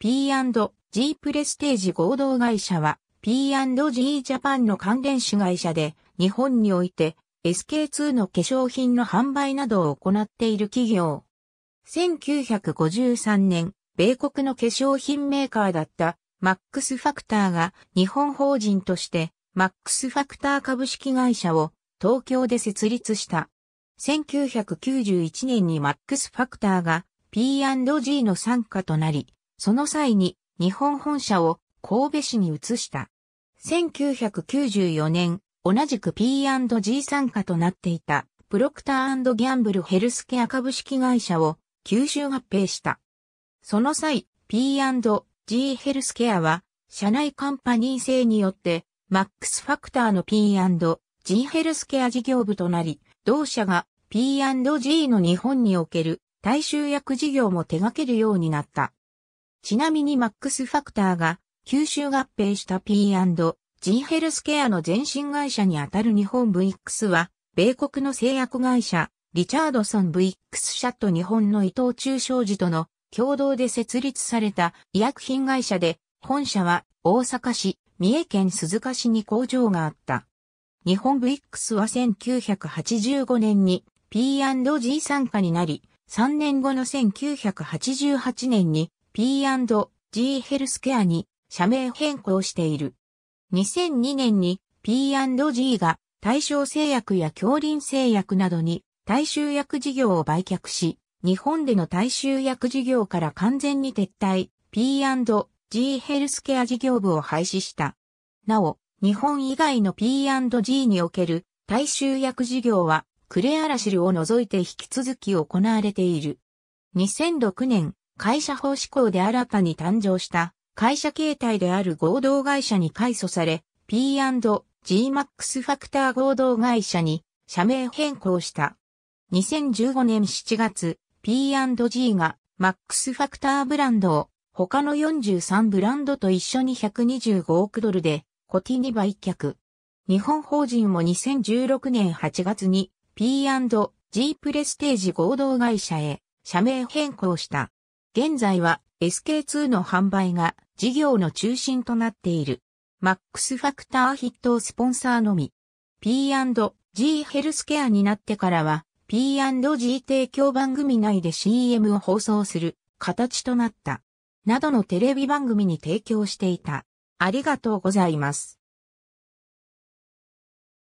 P&G プレステージ合同会社は P&G ジャパンの関連子会社で日本において SK2 の化粧品の販売などを行っている企業。1953年、米国の化粧品メーカーだったマックスファクターが日本法人としてマックスファクター株式会社を東京で設立した。1991年にマックスファクターが P&G の参加となり、その際に日本本社を神戸市に移した。1994年、同じく P&G 参加となっていた、プロクターギャンブルヘルスケア株式会社を吸収合併した。その際、P&G ヘルスケアは、社内カンパニー制によって、マックスファクターの P&G ヘルスケア事業部となり、同社が P&G の日本における大衆薬事業も手掛けるようになった。ちなみにマックスファクターが吸収合併した P&G ヘルスケアの前身会社にあたる日本 VX は、米国の製薬会社、リチャードソン VX 社と日本の伊藤忠商事との共同で設立された医薬品会社で、本社は大阪市、三重県鈴鹿市に工場があった。日本 VX は1985年に P&G 参加になり、3年後の1988年に P&G ヘルスケアに社名変更している。2002年に P&G が対象製薬や強林製薬などに大衆薬事業を売却し、日本での大衆薬事業から完全に撤退、P&G ヘルスケア事業部を廃止した。なお、日本以外の P&G における大衆薬事業はクレアラシルを除いて引き続き行われている。2006年、会社法施行で新たに誕生した会社形態である合同会社に改組され、P&G Max ファクター合同会社に社名変更した。2015年7月、P&G が Max ファクターブランドを他の43ブランドと一緒に125億ドルでコティに売却。日本法人も2016年8月に P&G プレステージ合同会社へ社名変更した。現在は SK2 の販売が事業の中心となっている。マックスファクター筆頭スポンサーのみ。P&G ヘルスケアになってからは P&G 提供番組内で CM を放送する形となった。などのテレビ番組に提供していた。ありがとうございます。